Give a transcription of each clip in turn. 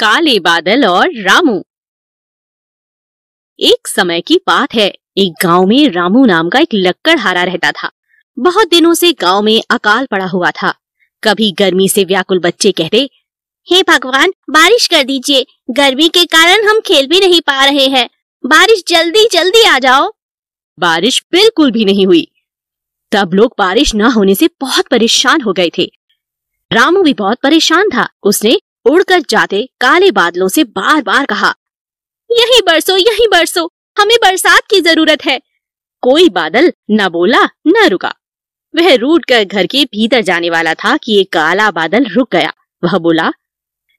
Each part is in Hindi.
काले बादल और रामू एक समय की बात है एक गांव में रामू नाम का एक लक्कड़हारा रहता था बहुत दिनों से गांव में अकाल पड़ा हुआ था कभी गर्मी से व्याकुल बच्चे कहते हे भगवान बारिश कर दीजिए गर्मी के कारण हम खेल भी नहीं पा रहे हैं बारिश जल्दी जल्दी आ जाओ बारिश बिल्कुल भी नहीं हुई तब लोग बारिश न होने से बहुत परेशान हो गए थे रामू भी बहुत परेशान था उसने उड़कर जाते काले बादलों से बार बार कहा यही बरसो यही बरसो हमें बरसात की जरूरत है कोई बादल न बोला न रुका वह रूट कर घर के भीतर जाने वाला था कि एक काला बादल रुक गया वह बोला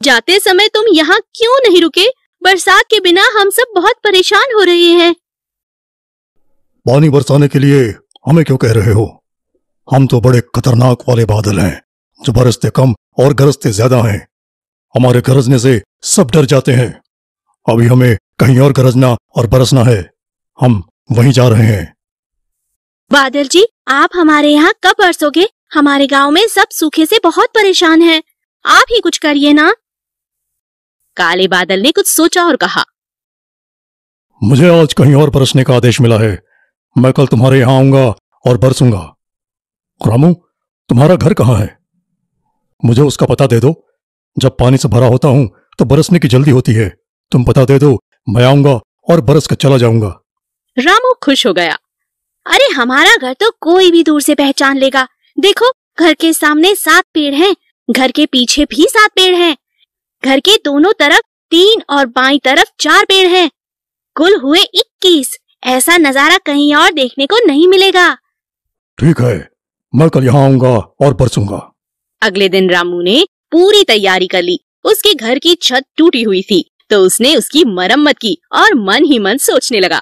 जाते समय तुम यहाँ क्यों नहीं रुके बरसात के बिना हम सब बहुत परेशान हो रहे हैं पानी बरसाने के लिए हमें क्यों कह रहे हो हम तो बड़े खतरनाक वाले बादल हैं जो बरसते कम और गरजते ज्यादा हैं हमारे गरजने से सब डर जाते हैं अभी हमें कहीं और गरजना और बरसना है हम वहीं जा रहे हैं बादल जी आप हमारे यहाँ कब बरसोगे हमारे गांव में सब सूखे से बहुत परेशान हैं। आप ही कुछ करिए ना काले बादल ने कुछ सोचा और कहा मुझे आज कहीं और बरसने का आदेश मिला है मैं कल तुम्हारे यहाँ आऊंगा और बरसूंगा रामू तुम्हारा घर कहाँ है मुझे उसका पता दे दो जब पानी से भरा होता हूं तो बरसने की जल्दी होती है तुम बता दे दो मैं आऊंगा और बरस कर चला जाऊंगा रामू खुश हो गया अरे हमारा घर तो कोई भी दूर से पहचान लेगा देखो घर के सामने सात पेड़ हैं, घर के पीछे भी सात पेड़ हैं, घर के दोनों तरफ तीन और बाई तरफ चार पेड़ हैं। कुल हुए इक्कीस ऐसा नजारा कहीं और देखने को नहीं मिलेगा ठीक है मैं कल यहाँ आऊंगा और बरसूंगा अगले दिन रामू ने पूरी तैयारी कर ली उसके घर की छत टूटी हुई थी तो उसने उसकी मरम्मत की और मन ही मन सोचने लगा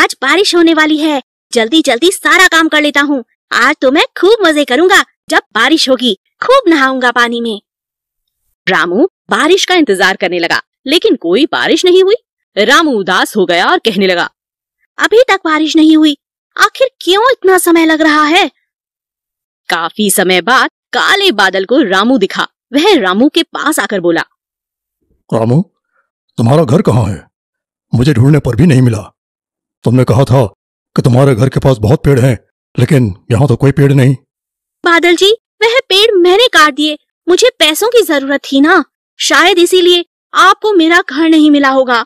आज बारिश होने वाली है जल्दी जल्दी सारा काम कर लेता हूँ आज तो मैं खूब मजे करूंगा जब बारिश होगी खूब नहाऊंगा पानी में रामू बारिश का इंतजार करने लगा लेकिन कोई बारिश नहीं हुई रामू उदास हो गया और कहने लगा अभी तक बारिश नहीं हुई आखिर क्यों इतना समय लग रहा है काफी समय बाद काले बादल को रामू दिखा वह रामू के पास आकर बोला रामू तुम्हारा घर कहाँ है मुझे ढूंढने पर भी नहीं मिला तुमने कहा था कि तुम्हारे घर के पास बहुत पेड़ हैं लेकिन यहाँ तो कोई पेड़ नहीं बादल जी वह पेड़ मैंने काट दिए मुझे पैसों की जरूरत थी ना शायद इसीलिए आपको मेरा घर नहीं मिला होगा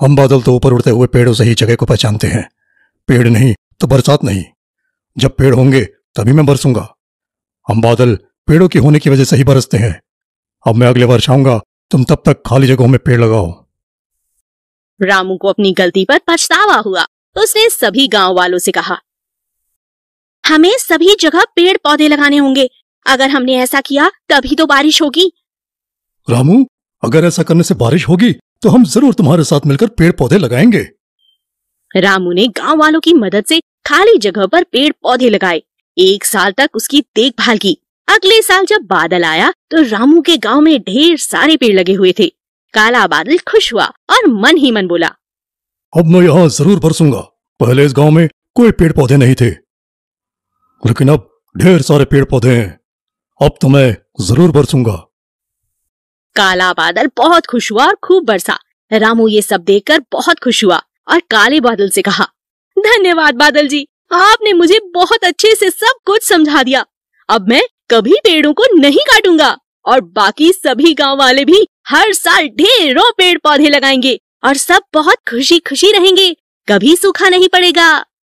हम बादल तो ऊपर उड़ते हुए पेड़ों से ही जगह को पहचानते हैं पेड़ नहीं तो बरसात नहीं जब पेड़ होंगे तभी मैं बरसूंगा हम बादल पेड़ों के होने की वजह से ही बरसते हैं अब मैं अगले वर्ष आऊंगा तुम तब तक खाली जगहों में पेड़ लगाओ रामू को अपनी गलती पर पछतावा हुआ तो उसने सभी गांव वालों से कहा हमें सभी जगह पेड़ पौधे लगाने होंगे अगर हमने ऐसा किया तभी तो बारिश होगी रामू अगर ऐसा करने से बारिश होगी तो हम जरूर तुम्हारे साथ मिलकर पेड़ पौधे लगाएंगे रामू ने गांव वालों की मदद से खाली जगह पर पेड़ पौधे लगाए एक साल तक उसकी देखभाल की अगले साल जब बादल आया तो रामू के गांव में ढेर सारे पेड़ लगे हुए थे काला बादल खुश हुआ और मन ही मन बोला अब मैं यहाँ जरूर बरसूंगा पहले इस गांव में कोई पेड़ पौधे नहीं थे लेकिन अब ढेर सारे पेड़ पौधे हैं अब तो मैं जरूर बरसूंगा काला बादल बहुत खुश हुआ और खूब बरसा रामू ये सब देखकर बहुत खुश हुआ और काले बादल से कहा धन्यवाद बादल जी आपने मुझे बहुत अच्छे से सब कुछ समझा दिया अब मैं कभी पेड़ों को नहीं काटूंगा और बाकी सभी गांव वाले भी हर साल ढेरों पेड़ पौधे लगाएंगे और सब बहुत खुशी खुशी रहेंगे कभी सूखा नहीं पड़ेगा